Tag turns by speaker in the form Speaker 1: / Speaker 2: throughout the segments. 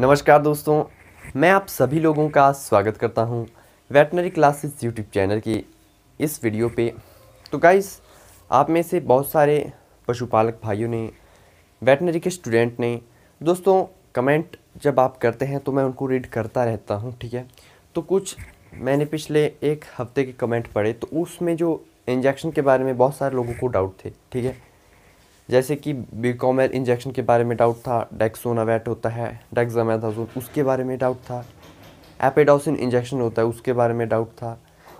Speaker 1: नमस्कार दोस्तों मैं आप सभी लोगों का स्वागत करता हूँ वेटनरी क्लासेस यूट्यूब चैनल की इस वीडियो पे तो गाइस आप में से बहुत सारे पशुपालक भाइयों ने वेटनरी के स्टूडेंट ने दोस्तों कमेंट जब आप करते हैं तो मैं उनको रीड करता रहता हूँ ठीक है तो कुछ मैंने पिछले एक हफ्ते के कमेंट पढ़े तो उसमें जो इंजेक्शन के बारे में बहुत सारे लोगों को डाउट थे ठीक है जैसे कि बीकॉमेल इंजेक्शन के बारे में डाउट था डेक्सोनावेट होता है डेक्सामेथाजोन उसके बारे में डाउट था एपेडोसिन इंजेक्शन होता है उसके बारे में डाउट था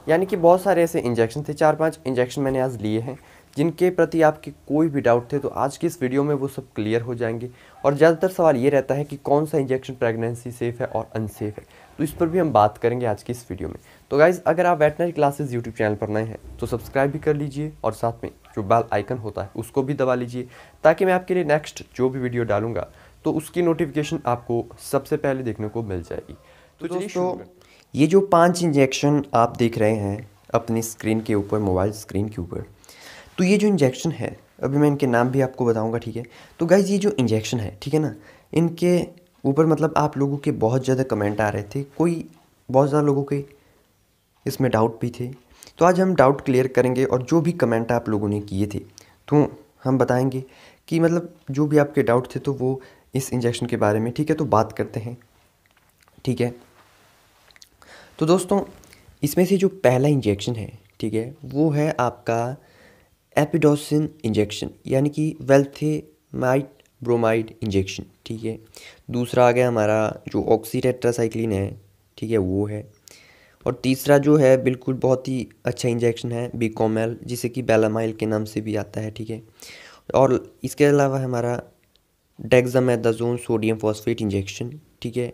Speaker 1: यानी कि बहुत सारे ऐसे इंजेक्शन थे चार पांच इंजेक्शन मैंने आज लिए हैं जिनके प्रति आपके कोई भी डाउट थे तो आज की इस वीडियो में वो सब क्लियर हो जाएंगे और ज़्यादातर सवाल ये रहता है कि कौन सा इंजेक्शन प्रेगनेंसी सेफ़ है और अनसेफ़ है तो इस पर भी हम बात करेंगे आज की इस वीडियो में तो गाइज़ अगर आप वेटनरी क्लासेस यूट्यूब चैनल पर नए हैं तो सब्सक्राइब भी कर लीजिए और साथ में जो बाल आइकन होता है उसको भी दबा लीजिए ताकि मैं आपके लिए नेक्स्ट जो भी वीडियो डालूंगा तो उसकी नोटिफिकेशन आपको सबसे पहले देखने को मिल जाएगी तो, तो दोस्तों ये जो पाँच इंजेक्शन आप देख रहे हैं अपनी स्क्रीन के ऊपर मोबाइल स्क्रीन के ऊपर तो ये जो इंजेक्शन है अभी मैं इनके नाम भी आपको बताऊंगा ठीक है तो गाइज़ ये जो इंजेक्शन है ठीक है ना इनके ऊपर मतलब आप लोगों के बहुत ज़्यादा कमेंट आ रहे थे कोई बहुत ज़्यादा लोगों के इसमें डाउट भी थे तो आज हम डाउट क्लियर करेंगे और जो भी कमेंट आप लोगों ने किए थे तो हम बताएंगे कि मतलब जो भी आपके डाउट थे तो वो इस इंजेक्शन के बारे में ठीक है तो बात करते हैं ठीक है तो दोस्तों इसमें से जो पहला इंजेक्शन है ठीक है वो है आपका एपिडोसिन इंजेक्शन यानी कि वेल्थे माइट ब्रोमाइड इंजेक्शन ठीक है दूसरा आ गया हमारा जो ऑक्सीटेट्रासाइक्लिन है ठीक है वो है और तीसरा जो है बिल्कुल बहुत ही अच्छा इंजेक्शन है बीकोमेल जिसे कि बेलामाइल के नाम से भी आता है ठीक है और इसके अलावा हमारा दजोन सोडियम फॉस्फेट इंजेक्शन ठीक है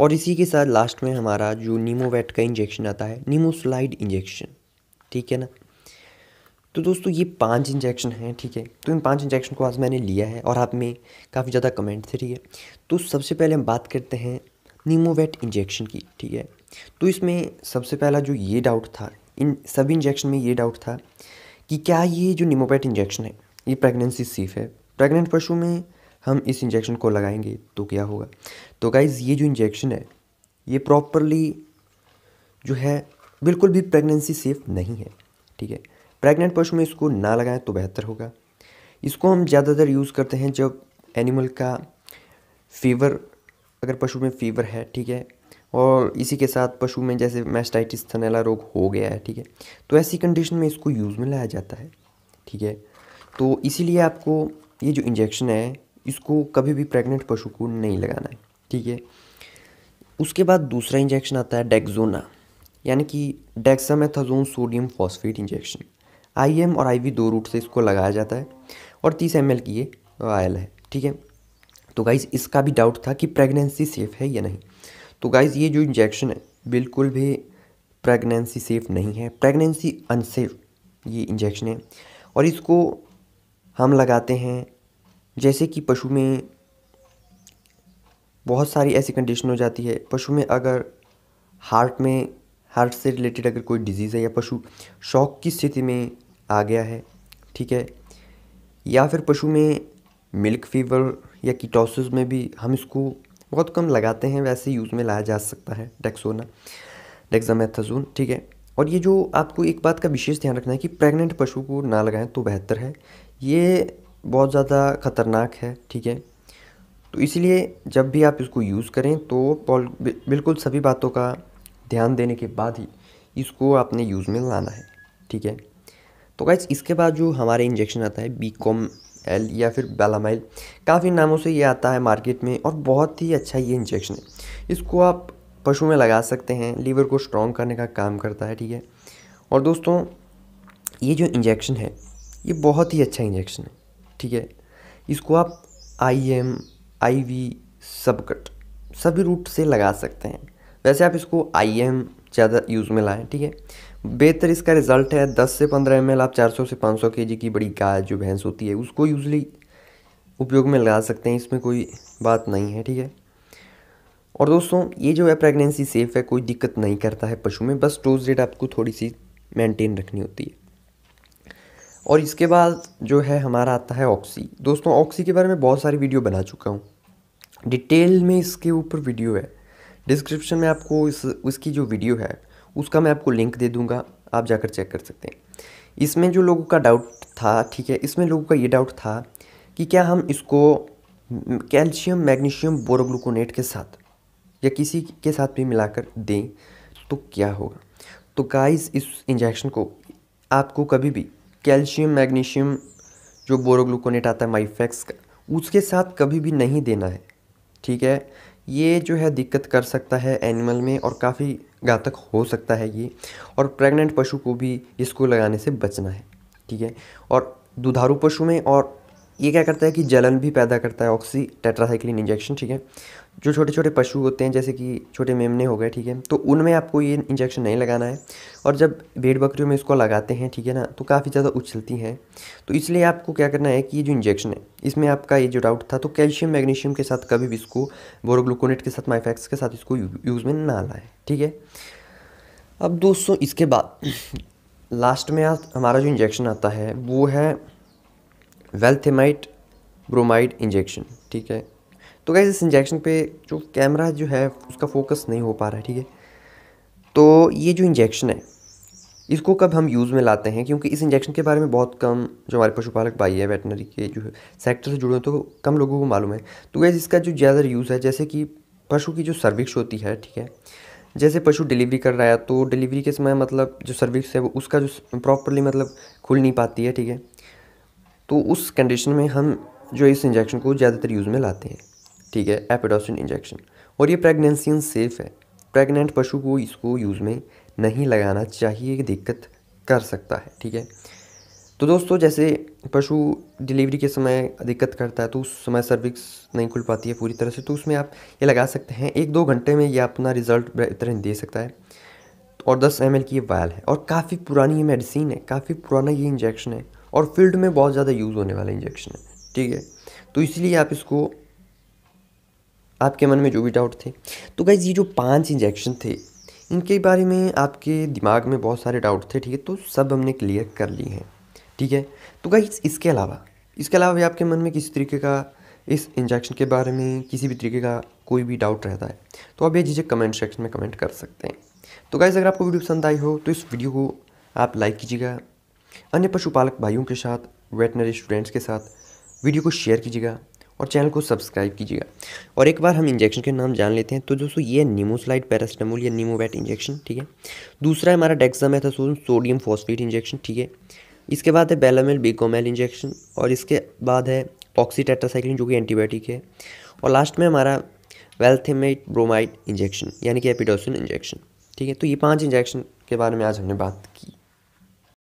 Speaker 1: और इसी के साथ लास्ट में हमारा जो नीमोवेट का इंजेक्शन आता है नीमोसलाइड इंजेक्शन ठीक है ना तो दोस्तों ये पांच इंजेक्शन हैं ठीक है तो इन पांच इंजेक्शन को आज मैंने लिया है और आप में काफ़ी ज़्यादा कमेंट थे ठीक है तो सबसे पहले हम बात करते हैं नीमोवेट इंजेक्शन की ठीक है तो इसमें सबसे पहला जो ये डाउट था इन सभी इंजेक्शन में ये डाउट था कि क्या ये जो नीमोवेट इंजेक्शन है ये प्रेगनेंसी सेफ है प्रेग्नेंट पशु में हम इस इंजेक्शन को लगाएंगे तो क्या होगा तो गाइज़ ये जो इंजेक्शन है ये प्रॉपरली जो है बिल्कुल भी प्रेगनेंसी सेफ नहीं है ठीक है प्रेग्नेंट पशु में इसको ना लगाएं तो बेहतर होगा इसको हम ज़्यादातर यूज़ करते हैं जब एनिमल का फीवर अगर पशु में फीवर है ठीक है और इसी के साथ पशु में जैसे मैस्टाइटिस थनेला रोग हो गया है ठीक है तो ऐसी कंडीशन में इसको यूज़ में लाया जाता है ठीक है तो इसीलिए आपको ये जो इंजेक्शन है इसको कभी भी प्रेग्नेंट पशु को नहीं लगाना है ठीक है उसके बाद दूसरा इंजेक्शन आता है डेक्जोना यानी कि dexamethasone sodium phosphate injection I M और आई वी दो रूट से इसको लगाया जाता है और तीस एम की ये आयल है ठीक है तो गाइज़ इसका भी डाउट था कि प्रेगनेंसी सेफ़ है या नहीं तो गाइज़ ये जो इंजेक्शन है बिल्कुल भी प्रेगनेंसी सेफ़ नहीं है प्रेगनेंसी अनसेफ ये इंजेक्शन है और इसको हम लगाते हैं जैसे कि पशु में बहुत सारी ऐसी कंडीशन हो जाती है पशु में अगर हार्ट में हार्ट से रिलेटेड अगर कोई डिजीज़ है या पशु शौक की स्थिति में आ गया है ठीक है या फिर पशु में मिल्क फीवर या कीटोसिस में भी हम इसको बहुत कम लगाते हैं वैसे यूज़ में लाया जा सकता है डेक्सोना डेक्सामेथाजोन ठीक है और ये जो आपको एक बात का विशेष ध्यान रखना है कि प्रेग्नेंट पशु को ना लगाएं तो बेहतर है ये बहुत ज़्यादा ख़तरनाक है ठीक है तो इसलिए जब भी आप इसको यूज़ करें तो बिल्कुल सभी बातों का ध्यान देने के बाद ही इसको आपने यूज़ में लाना है ठीक है तो गाइज इसके बाद जो हमारे इंजेक्शन आता है बी कॉम एल या फिर बेलामाइल काफ़ी नामों से ये आता है मार्केट में और बहुत ही अच्छा ये इंजेक्शन है इसको आप पशु में लगा सकते हैं लीवर को स्ट्रॉन्ग करने का काम करता है ठीक है और दोस्तों ये जो इंजेक्शन है ये बहुत ही अच्छा इंजेक्शन है ठीक है इसको आप आई एम आई वी सबकट सभी रूट से लगा सकते हैं वैसे आप इसको आई एम ज़्यादा यूज़ में लाएँ ठीक है बेहतर इसका रिजल्ट है दस से पंद्रह एम आप चार सौ से पाँच सौ के जी की बड़ी गाय जो भैंस होती है उसको यूजली उपयोग में लगा सकते हैं इसमें कोई बात नहीं है ठीक है और दोस्तों ये जो है प्रेगनेंसी सेफ़ है कोई दिक्कत नहीं करता है पशु में बस डोज रेट आपको थोड़ी सी मेंटेन रखनी होती है और इसके बाद जो है हमारा आता है ऑक्सी दोस्तों ऑक्सी के बारे में बहुत सारी वीडियो बना चुका हूँ डिटेल में इसके ऊपर वीडियो है डिस्क्रिप्शन में आपको इस उसकी जो वीडियो है उसका मैं आपको लिंक दे दूँगा आप जाकर चेक कर सकते हैं इसमें जो लोगों का डाउट था ठीक है इसमें लोगों का ये डाउट था कि क्या हम इसको कैल्शियम मैग्नीशियम बोरोग्लूकोनेट के साथ या किसी के साथ भी मिलाकर दें तो क्या होगा तो गाइस इस इंजेक्शन को आपको कभी भी कैल्शियम मैग्नीशियम जो बोरोग्लूकोनेट आता है माइफेक्स का उसके साथ कभी भी नहीं देना है ठीक है ये जो है दिक्कत कर सकता है एनिमल में और काफ़ी घातक हो सकता है ये और प्रेग्नेंट पशु को भी इसको लगाने से बचना है ठीक है और दुधारू पशु में और ये क्या करता है कि जलन भी पैदा करता है ऑक्सी टेट्रासाइक्लिन इंजेक्शन ठीक है जो छोटे छोटे पशु होते हैं जैसे कि छोटे मेमने हो गए ठीक है तो उनमें आपको ये इंजेक्शन नहीं लगाना है और जब भेड़ बकरियों में इसको लगाते हैं ठीक है ना तो काफ़ी ज़्यादा उछलती हैं तो इसलिए आपको क्या करना है कि ये जो इंजेक्शन है इसमें आपका ये जो डाउट था तो कैल्शियम मैग्नीशियम के साथ कभी भी इसको बोरोग्लूकोनेट के साथ माइफैक्स के साथ इसको यूज़ में ना लाएँ ठीक है अब दोस्तों इसके बाद लास्ट में हमारा जो इंजेक्शन आता है वो है वेल्थेमाइट ब्रोमाइड इंजेक्शन ठीक है तो गैस इस इंजेक्शन पे जो कैमरा जो है उसका फोकस नहीं हो पा रहा है ठीक है तो ये जो इंजेक्शन है इसको कब हम यूज़ में लाते हैं क्योंकि इस इंजेक्शन के बारे में बहुत कम जो हमारे पशुपालक भाई है वेटनरी के जो है सेक्टर से जुड़े हैं तो कम लोगों को मालूम है तो गैस इसका जो ज़्यादा यूज़ है जैसे कि पशु की जो सर्विक्स होती है ठीक है जैसे पशु डिलीवरी कर रहा है तो डिलीवरी के समय मतलब जो सर्विक्स है वो उसका जो प्रॉपरली मतलब खुल नहीं पाती है ठीक है तो उस कंडीशन में हम जो इस इंजेक्शन को ज़्यादातर यूज़ में लाते हैं ठीक है एपिडोसिन इंजेक्शन और ये प्रेगनेंसियन सेफ़ है प्रेग्नेंट पशु को इसको यूज़ में नहीं लगाना चाहिए दिक्कत कर सकता है ठीक है तो दोस्तों जैसे पशु डिलीवरी के समय दिक्कत करता है तो उस समय सर्विक्स नहीं खुल पाती है पूरी तरह से तो उसमें आप ये लगा सकते हैं एक दो घंटे में ये अपना रिज़ल्ट बेहतर दे सकता है और 10 एम की ये वायल है और काफ़ी पुरानी ये मेडिसिन है काफ़ी पुराना ये इंजेक्शन है और फील्ड में बहुत ज़्यादा यूज़ होने वाला इंजेक्शन है ठीक है तो इसलिए आप इसको आपके मन में जो भी डाउट थे तो गाइज ये जो पांच इंजेक्शन थे इनके बारे में आपके दिमाग में बहुत सारे डाउट थे ठीक है तो सब हमने क्लियर कर लिए हैं ठीक है तो गाइज इसके अलावा इसके अलावा भी आपके मन में किसी तरीके का इस इंजेक्शन के बारे में किसी भी तरीके का कोई भी डाउट रहता है तो आप ये चीज़ें कमेंट सेक्शन में कमेंट कर सकते हैं तो गाइज़ अगर आपको वीडियो पसंद आई हो तो इस वीडियो को आप लाइक कीजिएगा अन्य पशुपालक भाइयों के साथ वेटनरी स्टूडेंट्स के साथ वीडियो को शेयर कीजिएगा और चैनल को सब्सक्राइब कीजिएगा और एक बार हम इंजेक्शन के नाम जान लेते हैं तो दोस्तों ये नीमोसलाइड पैरास्टामोल या निमोवेट इंजेक्शन ठीक है दूसरा है हमारा डेक्सामेथासोन सोडियम फॉस्फेट इंजेक्शन ठीक है इसके बाद है बेलामेल बिकोमेल इंजेक्शन और इसके बाद है ऑक्सीटेट्रासाइक्लिन जो कि एंटीबायोटिक है और लास्ट में हमारा वेल्थेमेट ब्रोमाइड इंजेक्शन यानी कि एपिडोसिन इंजेक्शन ठीक है तो ये पाँच इंजेक्शन के बारे में आज हमने बात की